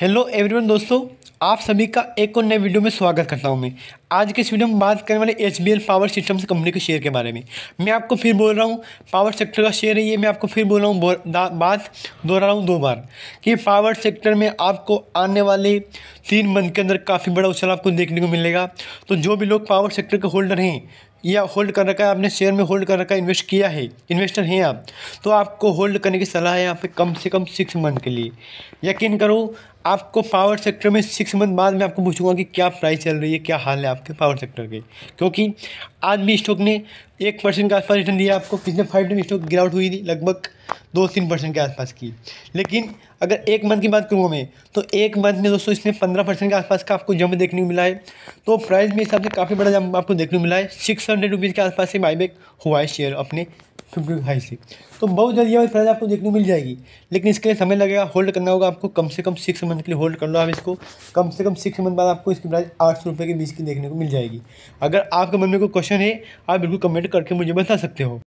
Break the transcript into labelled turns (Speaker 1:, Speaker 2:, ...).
Speaker 1: hello everyone दोस्तों आप सभी का एक और नए वीडियो में स्वागत करता हूं मैं आज के इस वीडियो में बात करने वाले एच पावर सिस्टम कंपनी के शेयर के बारे में मैं आपको फिर बोल रहा हूँ पावर सेक्टर का शेयर है ये मैं आपको फिर बोल रहा हूँ बात दोहरा रहा हूँ दो बार कि पावर सेक्टर में आपको आने वाले तीन मंथ के अंदर काफ़ी बड़ा उछल आपको देखने को मिलेगा तो जो भी लोग पावर सेक्टर के होल्डर हैं या होल्ड कर रखा है आपने शेयर में होल्ड कर रखा है इन्वेस्ट किया है इन्वेस्टर हैं आप तो आपको होल्ड करने की सलाह है यहाँ पे कम से कम सिक्स मंथ के लिए यकीन करो आपको पावर सेक्टर में सिक्स मंथ बाद मैं आपको पूछूंगा कि क्या प्राइस चल रही है क्या हाल है आपके पावर सेक्टर के क्योंकि आज भी स्टॉक ने एक परसेंट के आसपास रिटर्न दिया आपको पिछले फाइव टाइम स्टॉक गिरावट हुई थी लगभग दो तीन परसेंट के आसपास की लेकिन अगर एक मंथ की बात करूँगा मैं तो एक मंथ में दोस्तों इसमें पंद्रह परसेंट के आसपास का आपको जंप देखने को मिला है तो प्राइस में हिसाब से काफ़ी बड़ा जंप आपको देखने को मिला है सिक्स हंड्रेड रुपीज़ के आसपास से बाईबैक हुआ है शेयर अपने फिफ्टी हाई से तो बहुत जल्दी ये वाली प्राइस आपको देखने मिल जाएगी लेकिन इसके लिए समय लगेगा होल्ड करना होगा आपको कम से कम सिक्स मंथ के लिए होल्ड कर लो आप इसको कम से कम सिक्स मंथ बाद आपको इसकी प्राइस आठ सौ रुपये के बीच की देखने को मिल जाएगी अगर आपके मन में कोई क्वेश्चन है आप बिल्कुल कमेंट करके मुझे बता सकते हो